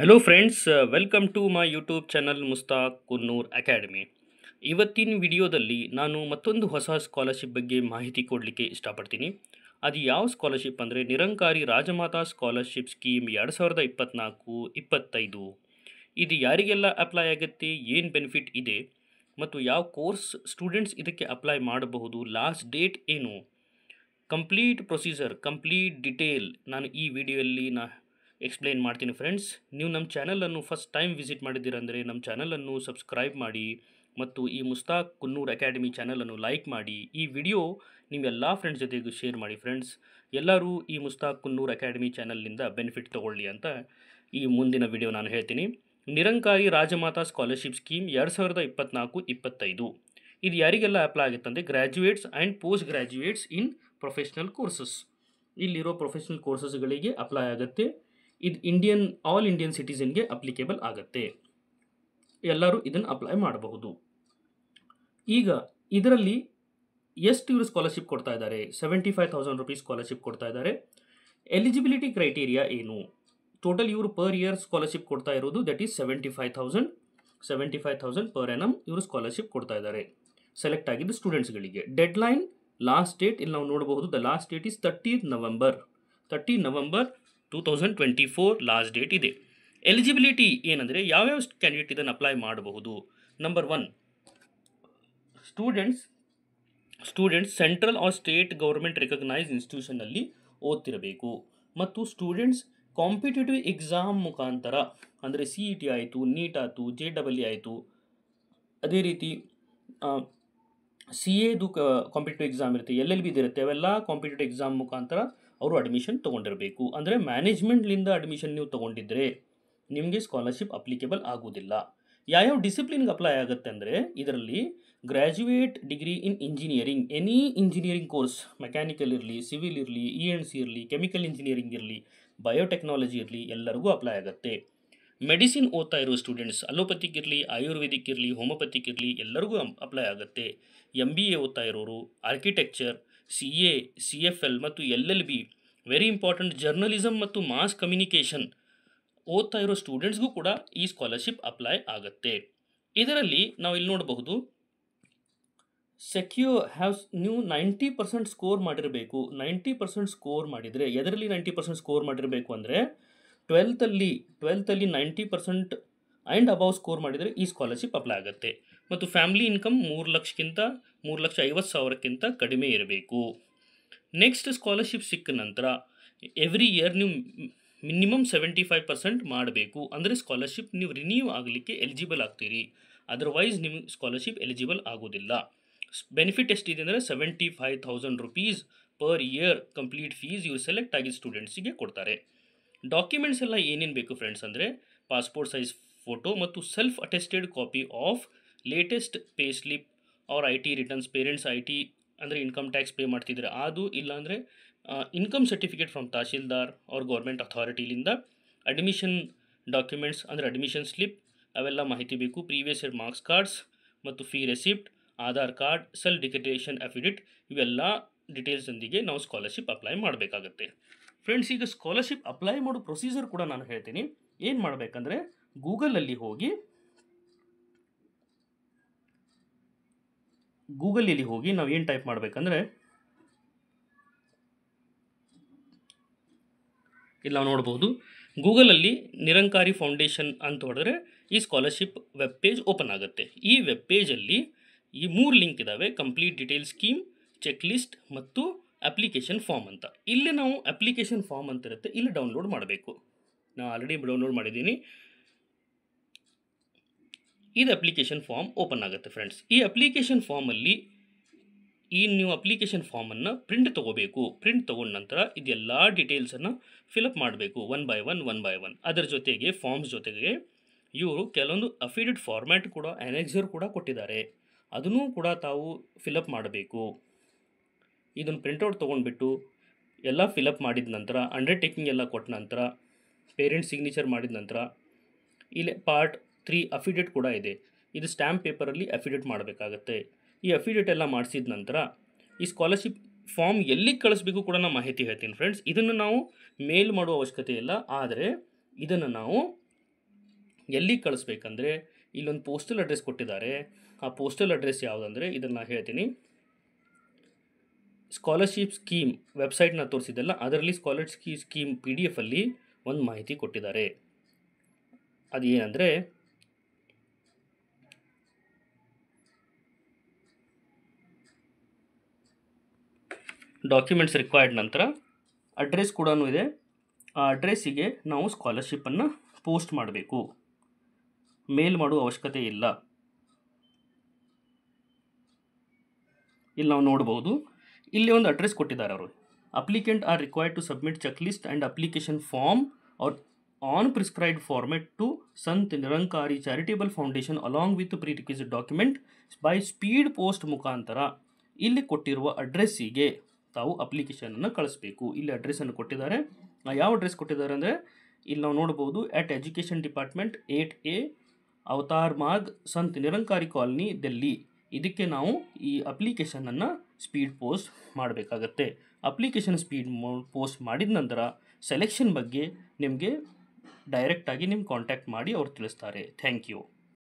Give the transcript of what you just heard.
hello friends welcome to my YouTube channel Mustaq Kunnur academy ಇವತ್ತಿನ ವಿಡಿಯೋದಲ್ಲಿ ನಾನು ಮತ್ತೊಂದು ಹೊಸ ಸ್ಕಾಲರ್ಶಿಪ್ ಬಗ್ಗೆ ಮಾಹಿತಿ ಕೊಡಲಿಕ್ಕೆ ಇಷ್ಟಪಡ್ತೀನಿ ಅದು ಯಾವ ಸ್ಕಾಲರ್ಶಿಪ್ ಅಂದರೆ ನಿರಂಕಾರಿ ರಾಜಮಾತಾ ಸ್ಕಾಲರ್ಶಿಪ್ ಸ್ಕೀಮ್ ಎರಡು ಸಾವಿರದ ಇಪ್ಪತ್ತ್ನಾಲ್ಕು ಇಪ್ಪತ್ತೈದು ಇದು ಯಾರಿಗೆಲ್ಲ ಅಪ್ಲೈ ಆಗುತ್ತೆ ಏನು ಬೆನಿಫಿಟ್ ಇದೆ ಮತ್ತು ಯಾವ ಕೋರ್ಸ್ ಸ್ಟೂಡೆಂಟ್ಸ್ ಇದಕ್ಕೆ ಅಪ್ಲೈ ಮಾಡಬಹುದು ಲಾಸ್ಟ್ ಡೇಟ್ ಏನು ಕಂಪ್ಲೀಟ್ ಪ್ರೊಸೀಜರ್ ಕಂಪ್ಲೀಟ್ ಡಿಟೇಲ್ ನಾನು ಈ ವಿಡಿಯೋಲ್ಲಿ ನಾ ಎಕ್ಸ್ಪ್ಲೇನ್ ಮಾಡ್ತೀನಿ ಫ್ರೆಂಡ್ಸ್ ನೀವು ನಮ್ಮ ಚಾನಲನ್ನು ಫಸ್ಟ್ ಟೈಮ್ ವಿಸಿಟ್ ಮಾಡಿದ್ದೀರಂದರೆ ನಮ್ಮ ಚಾನಲನ್ನು ಸಬ್ಸ್ಕ್ರೈಬ್ ಮಾಡಿ ಮತ್ತು ಈ ಮುಸ್ತಾಕ್ ಕುನ್ನೂರ್ ಅಕಾಡೆಮಿ ಚಾನಲನ್ನು ಲೈಕ್ ಮಾಡಿ ಈ ವಿಡಿಯೋ ನಿಮ್ಮೆಲ್ಲ ಫ್ರೆಂಡ್ಸ್ ಜೊತೆಗೂ ಶೇರ್ ಮಾಡಿ ಫ್ರೆಂಡ್ಸ್ ಎಲ್ಲರೂ ಈ ಮುಸ್ತಾಕ್ ಕುನ್ನೂರ್ ಅಕಾಡೆಮಿ ಚಾನಲ್ನಿಂದ ಬೆನಿಫಿಟ್ ತೊಗೊಳ್ಳಿ ಅಂತ ಈ ಮುಂದಿನ ವಿಡಿಯೋ ನಾನು ಹೇಳ್ತೀನಿ ನಿರಂಕಾರಿ ರಾಜಮಾತಾ ಸ್ಕಾಲರ್ಶಿಪ್ ಸ್ಕೀಮ್ ಎರಡು ಸಾವಿರದ ಇಪ್ಪತ್ನಾಲ್ಕು ಇಪ್ಪತ್ತೈದು ಇದು ಯಾರಿಗೆಲ್ಲ ಅಪ್ಲೈ ಆಗುತ್ತಂದರೆ graduates and post graduates in professional courses ಇಲ್ಲಿರೋ ಪ್ರೊಫೆಷ್ನಲ್ ಕೋರ್ಸಸ್ಗಳಿಗೆ ಅಪ್ಲೈ ಆಗುತ್ತೆ ಇದು ಇಂಡಿಯನ್ ಆಲ್ ಇಂಡಿಯನ್ ಸಿಟಿಸನ್ಗೆ ಅಪ್ಲಿಕೇಬಲ್ ಆಗುತ್ತೆ ಎಲ್ಲರೂ ಇದನ್ನು ಅಪ್ಲೈ ಮಾಡಬಹುದು ಈಗ ಇದರಲ್ಲಿ ಎಷ್ಟು ಇವರು ಸ್ಕಾಲರ್ಶಿಪ್ ಕೊಡ್ತಾ ಇದ್ದಾರೆ seventy five thousand rupees scholarship ಕೊಡ್ತಾ ಇದ್ದಾರೆ ಎಲಿಜಿಬಿಲಿಟಿ ಕ್ರೈಟೀರಿಯಾ ಏನು ಟೋಟಲ್ ಇವರು ಪರ್ ಇಯರ್ ಸ್ಕಾಲರ್ಶಿಪ್ ಕೊಡ್ತಾ ಇರೋದು that is seventy five thousand seventy five thousand per annum ಇವರು ಸ್ಕಾಲರ್ಶಿಪ್ ಕೊಡ್ತಾ ಇದ್ದಾರೆ ಸೆಲೆಕ್ಟ್ ಆಗಿದ್ದು ಸ್ಟೂಡೆಂಟ್ಸ್ಗಳಿಗೆ ಲೈನ್ ಲಾಸ್ಟ್ ಡೇಟ್ ಇಲ್ಲಿ ನಾವು ನೋಡಬಹುದು the last date is thirty November thirty November two thousand twenty four last date ಇದೆ ಎಲಿಜಿಬಿಲಿಟಿ ಏನಂದರೆ ಯಾವ್ಯಾವ ಕ್ಯಾಂಡಿಡೇಟ್ ಇದನ್ನು ಅಪ್ಲೈ ಮಾಡಬಹುದು number one students students central or state government recognise ಇನ್ಸ್ಟಿಟ್ಯೂಷನ್ನಲ್ಲಿ ಓದ್ತಿರಬೇಕು ಮತ್ತು ಸ್ಟೂಡೆಂಟ್ಸ್ ಕಾಂಪಿಟೇಟಿವ್ ಎಕ್ಸಾಮ್ ಮುಖಾಂತರ ಅಂದರೆ ಸಿ ಇ e ಟಿ ಆಯಿತು ನೀಟ್ ಆಯಿತು ಜೆ ಡಬಲ್ ಇ ಆಯಿತು ಅದೇ ರೀತಿ ಸಿ ಎದು ಕಾಂಪಿಟೇಟಿವ್ ಎಕ್ಸಾಮ್ ಇರುತ್ತೆ ಎಲ್ ಎಲ್ ಬಿ ಇರುತ್ತೆ ಅವೆಲ್ಲ ಕಾಂಪಿಟೇಟಿವ್ ಎಕ್ಸಾಮ್ ಮುಖಾಂತರ ಅವರು ಅಡ್ಮಿಷನ್ ತೊಗೊಂಡಿರಬೇಕು ಅಂದರೆ ಮ್ಯಾನೇಜ್ಮೆಂಟ್ಲಿಂದ ಅಡ್ಮಿಷನ್ ನೀವು ತೊಗೊಂಡಿದ್ದರೆ ನಿಮಗೆ ಸ್ಕಾಲರ್ಶಿಪ್ ಅಪ್ಲಿಕೇಬಲ್ ಆಗುವುದಿಲ್ಲ ಯಾವ್ಯಾವ ಡಿಸಿಪ್ಲಿನ್ಗೆ ಅಪ್ಲೈ ಆಗುತ್ತೆ ಅಂದರೆ ಇದರಲ್ಲಿ graduate degree in engineering any engineering course mechanical ಇರಲಿ ಸಿವಿಲ್ ಇರಲಿ ಇ ಎನ್ ಸಿ ಇರಲಿ ಕೆಮಿಕಲ್ ಇಂಜಿನಿಯರಿಂಗ್ ಇರಲಿ ಬಯೋಟೆಕ್ನಾಲಜಿ ಇರಲಿ ಎಲ್ಲರಿಗೂ ಅಪ್ಲೈ ಆಗುತ್ತೆ ಮೆಡಿಸಿನ್ ಓದ್ತಾ ಇರೋ ಸ್ಟೂಡೆಂಟ್ಸ್ ಅಲೋಪತಿಕ್ ಇರಲಿ ಆಯುರ್ವೇದಿಕ್ ಇರಲಿ ಹೋಮೋಪತಿಕ್ ಇರಲಿ ಎಲ್ಲರಿಗೂ ಅಪ್ಲೈ ಆಗುತ್ತೆ ಎಮ್ ಬಿ ಎ ಓದ್ತಾ ಇರೋರು architecture C A C F L ಮತ್ತು L L B very important journalism ಮತ್ತು ಮಾಸ್ ಕಮ್ಯುನಿಕೇಷನ್ ಓದ್ತಾ ಇರೋ ಸ್ಟೂಡೆಂಟ್ಸ್ಗೂ ಕೂಡ ಈ ಸ್ಕಾಲರ್ಶಿಪ್ ಅಪ್ಲೈ ಆಗುತ್ತೆ ಇದರಲ್ಲಿ ನಾವು ಇಲ್ಲಿ ನೋಡಬಹುದು ಸೆಕ್ಯೂ ಹ್ಯಾವ್ ನೀವು ನೈಂಟಿ ಪರ್ಸೆಂಟ್ ಸ್ಕೋರ್ ಮಾಡಿರಬೇಕು ನೈಂಟಿ ಪರ್ಸೆಂಟ್ ಸ್ಕೋರ್ ಮಾಡಿದರೆ ಎದರಲ್ಲಿ ನೈಂಟಿ ಪರ್ಸೆಂಟ್ ಸ್ಕೋರ್ ಮಾಡಿರಬೇಕು ಅಂದರೆ ಟ್ವೆಲ್ತಲ್ಲಿ ಟ್ವೆಲ್ತಲ್ಲಿ ninety percent and above score ಮಾಡಿದರೆ ಈ ಸ್ಕಾಲರ್ಶಿಪ್ ಅಪ್ಲೈ ಆಗುತ್ತೆ ಮತ್ತು ಫ್ಯಾಮಿಲಿ ಇನ್ಕಮ್ ಮೂರು ಲಕ್ಷಕ್ಕಿಂತ ಮೂರು ಲಕ್ಷ ಐವತ್ತು ಸಾವಿರಕ್ಕಿಂತ ಕಡಿಮೆ ಇರಬೇಕು ನೆಕ್ಸ್ಟ್ ಸ್ಕಾಲರ್ಶಿಪ್ ಸಿಕ್ಕ ನಂತರ ಎವ್ರಿ ಇಯರ್ ನೀವು ಮಿನಿಮಮ್ ಸೆವೆಂಟಿ ಫೈವ್ ಪರ್ಸೆಂಟ್ ಮಾಡಬೇಕು ಅಂದರೆ ಸ್ಕಾಲರ್ಶಿಪ್ ನೀವು ರಿನ್ಯೂ ಆಗಲಿಕ್ಕೆ ಎಲಿಜಿಬಲ್ ಆಗ್ತೀರಿ ಅದರ್ವೈಸ್ ನಿಮಗೆ ಸ್ಕಾಲರ್ಶಿಪ್ ಎಲಿಜಿಬಲ್ ಆಗೋದಿಲ್ಲ ಬೆನಿಫಿಟ್ ಎಷ್ಟಿದೆ ಅಂದರೆ seventy five thousand rupees per year complete fees ಇವ್ರು ಸೆಲೆಕ್ಟ್ ಆಗಿದ್ದ ಸ್ಟೂಡೆಂಟ್ಸಿಗೆ ಕೊಡ್ತಾರೆ ಡಾಕ್ಯುಮೆಂಟ್ಸ್ ಎಲ್ಲ ಏನೇನು ಬೇಕು ಫ್ರೆಂಡ್ಸ್ ಅಂದರೆ ಪಾಸ್ಪೋರ್ಟ್ ಸೈಜ್ ಫೋಟೋ ಮತ್ತು self attested copy of latest pay slip ಅವ್ರ I T returns parents I T ಅಂದರೆ ಇನ್ಕಮ್ ಟ್ಯಾಕ್ಸ್ ಪೇ ಮಾಡ್ತಿದ್ರೆ ಅದು ಇಲ್ಲಾಂದರೆ ಇನ್ಕಮ್ ಸರ್ಟಿಫಿಕೇಟ್ ಫ್ರಮ್ ತಹಶೀಲ್ದಾರ್ ಅವ್ರ ಗೌರ್ಮೆಂಟ್ ಅಥಾರಿಟಿಲಿಂದ ಅಡ್ಮಿಷನ್ ಡಾಕ್ಯುಮೆಂಟ್ಸ್ ಅಂದರೆ ಅಡ್ಮಿಷನ್ ಸ್ಲಿಪ್ ಅವೆಲ್ಲ ಮಾಹಿತಿ ಬೇಕು ಪ್ರೀವಿಯಸ್ ಇಯರ್ ಮಾರ್ಕ್ಸ್ ಕಾರ್ಡ್ಸ್ ಮತ್ತು fee receipt Aadhaar card self declaration affidavit ಇವೆಲ್ಲ ಡಿಟೇಲ್ಸೊಂದಿಗೆ ನಾವು ಸ್ಕಾಲರ್ಶಿಪ್ ಅಪ್ಲೈ ಮಾಡಬೇಕಾಗತ್ತೆ ಫ್ರೆಂಡ್ಸ್ ಈಗ ಸ್ಕಾಲರ್ಶಿಪ್ ಅಪ್ಲೈ ಮಾಡೋ ಪ್ರೊಸೀಜರ್ ಕೂಡ ನಾನು ಹೇಳ್ತೀನಿ ಏನು ಮಾಡಬೇಕಂದ್ರೆ ಗೂಗಲಲ್ಲಿ ಹೋಗಿ ಗೂಗಲಲ್ಲಿ ಹೋಗಿ ನಾವು ಏನು ಟೈಪ್ ಮಾಡಬೇಕಂದ್ರೆ ಇಲ್ಲಿ ನಾವು ನೋಡ್ಬೋದು ಗೂಗಲಲ್ಲಿ ನಿರಂಕಾರಿ ಫೌಂಡೇಶನ್ ಅಂತ ಹೊಡೆದ್ರೆ ಈ ಸ್ಕಾಲರ್ಶಿಪ್ ವೆಬ್ ಪೇಜ್ ಓಪನ್ ಆಗುತ್ತೆ ಈ ವೆಬ್ ಪೇಜಲ್ಲಿ ಈ ಮೂರು ಲಿಂಕ್ ಇದ್ದಾವೆ complete detail scheme check list ಮತ್ತು ಅಪ್ಲಿಕೇಶನ್ ಫಾರ್ಮ್ ಅಂತ ಇಲ್ಲಿ ನಾವು ಅಪ್ಲಿಕೇಶನ್ ಫಾರ್ಮ್ ಅಂತ ಇರುತ್ತೆ ಇಲ್ಲಿ ಡೌನ್ಲೋಡ್ ಮಾಡಬೇಕು ನಾನು ಆಲ್ರೆಡಿ ಡೌನ್ಲೋಡ್ ಮಾಡಿದ್ದೀನಿ ಇದು ಅಪ್ಲಿಕೇಶನ್ ಫಾರ್ಮ್ ಓಪನ್ ಆಗುತ್ತೆ ಫ್ರೆಂಡ್ಸ್ ಈ ಅಪ್ಲಿಕೇಶನ್ ಫಾರ್ಮಲ್ಲಿ ಈ ನೀವು ಅಪ್ಲಿಕೇಶನ್ ಫಾರ್ಮನ್ನು ಪ್ರಿಂಟ್ ತೊಗೋಬೇಕು ಪ್ರಿಂಟ್ ತೊಗೊಂಡ ನಂತರ ಇದೆಲ್ಲ ಡೀಟೇಲ್ಸನ್ನು ಫಿಲಪ್ ಮಾಡಬೇಕು one by one one by one ಅದರ ಜೊತೆಗೆ ಫಾರ್ಮ್ಸ್ ಜೊತೆಗೆ ಇವರು ಕೆಲವೊಂದು ಅಫಿಡೆಟ್ ಫಾರ್ಮ್ಯಾಟ್ ಕೂಡ ಅನೆಕ್ಸರ್ ಕೂಡ ಕೊಟ್ಟಿದ್ದಾರೆ ಅದನ್ನೂ ಕೂಡ ತಾವು ಫಿಲಪ್ ಮಾಡಬೇಕು ಇದನ್ನು ಪ್ರಿಂಟೌಟ್ ತೊಗೊಂಡ್ಬಿಟ್ಟು ಎಲ್ಲ ಫಿಲಪ್ ಮಾಡಿದ ನಂತರ ಅಂಡರ್ಟೇಕಿಂಗ್ ಎಲ್ಲ ಕೊಟ್ಟ ನಂತರ ಪೇರೆಂಟ್ಸ್ ಸಿಗ್ನೇಚರ್ ಮಾಡಿದ ನಂತರ ಇಲ್ಲೇ ಪಾರ್ಟ್ ತ್ರೀ ಅಫಿಡೇಟ್ ಕೂಡ ಇದೆ ಇದು ಸ್ಟ್ಯಾಂಪ್ ಪೇಪರಲ್ಲಿ ಅಫಿಡೇಟ್ ಮಾಡಬೇಕಾಗತ್ತೆ ಈ ಅಫಿಡೇಟ್ ಎಲ್ಲ ಮಾಡಿಸಿದ ನಂತರ ಈ ಸ್ಕಾಲರ್ಶಿಪ್ ಫಾರ್ಮ್ ಎಲ್ಲಿಗೆ ಕಳಿಸ್ಬೇಕು ಕೂಡ ನಾನು ಮಾಹಿತಿ ಹೇಳ್ತೀನಿ ಫ್ರೆಂಡ್ಸ್ ಇದನ್ನು ನಾವು ಮೇಲ್ ಮಾಡುವ ಅವಶ್ಯಕತೆ ಇಲ್ಲ ಆದರೆ ಇದನ್ನು ನಾವು ಎಲ್ಲಿಗೆ ಕಳಿಸ್ಬೇಕಂದ್ರೆ ಇಲ್ಲೊಂದು ಪೋಸ್ಟಲ್ ಅಡ್ರೆಸ್ ಕೊಟ್ಟಿದ್ದಾರೆ ಆ ಪೋಸ್ಟಲ್ ಅಡ್ರೆಸ್ ಯಾವುದಂದರೆ ಇದನ್ನು ಹೇಳ್ತೀನಿ ಸ್ಕಾಲರ್ಶಿಪ್ ಸ್ಕೀಮ್ ವೆಬ್ಸೈಟ್ನ ತೋರಿಸಿದ್ದೆಲ್ಲ ಅದರಲ್ಲಿ ಸ್ಕಾಲರ್ಶಿಪ್ ಸ್ಕೀಮ್ ಪಿ ಡಿ ಎಫಲ್ಲಿ ಒಂದು ಮಾಹಿತಿ ಕೊಟ್ಟಿದ್ದಾರೆ ಅದು ಏನಂದರೆ ಡಾಕ್ಯುಮೆಂಟ್ಸ್ ರಿಕ್ವೈರ್ಡ್ ನಂತರ ಅಡ್ರೆಸ್ ಕೂಡ ಇದೆ ಆ ಅಡ್ರೆಸ್ಸಿಗೆ ನಾವು ಸ್ಕಾಲರ್ಶಿಪ್ಪನ್ನು ಪೋಸ್ಟ್ ಮಾಡಬೇಕು ಮೇಲ್ ಮಾಡುವ ಅವಶ್ಯಕತೆ ಇಲ್ಲ ಇಲ್ಲಿ ನಾವು ನೋಡ್ಬೋದು ಇಲ್ಲಿ ಒಂದು ಅಡ್ರೆಸ್ ಕೊಟ್ಟಿದ್ದಾರೆ ಅವರು applicant are required to submit check list and application form ಅವ್ರ on prescribed format to Sant Nirankari charitable foundation along with prerequisite document by speed post ಮುಖಾಂತರ ಇಲ್ಲಿ ಕೊಟ್ಟಿರುವ ಅಡ್ರೆಸ್ಸಿಗೆ ತಾವು ಅಪ್ಲಿಕೇಶನನ್ನು ಕಳಿಸ್ಬೇಕು ಇಲ್ಲಿ ಅಡ್ರೆಸ್ಸನ್ನು ಕೊಟ್ಟಿದ್ದಾರೆ ಯಾವ ಅಡ್ರೆಸ್ ಕೊಟ್ಟಿದ್ದಾರೆ ಅಂದರೆ ಇಲ್ಲಿ ನಾವು ನೋಡ್ಬೋದು at education department at A Avtar Marg Sant Nirankari colony Delhi ಇದಕ್ಕೆ ನಾವು ಈ ಅಪ್ಲಿಕೇಶನನ್ನು ಸ್ಪೀಡ್ ಪೋಸ್ಟ್ ಮಾಡಬೇಕಾಗತ್ತೆ ಅಪ್ಲಿಕೇಶನ್ ಸ್ಪೀಡ್ ಪೋಸ್ಟ್ ಮಾಡಿದ ನಂತರ ಸೆಲೆಕ್ಷನ್ ಬಗ್ಗೆ ನಿಮಗೆ ಡೈರೆಕ್ಟಾಗಿ ನಿಮ್ಮ ಕಾಂಟ್ಯಾಕ್ಟ್ ಮಾಡಿ ಅವ್ರು ತಿಳಿಸ್ತಾರೆ ಥ್ಯಾಂಕ್ ಯು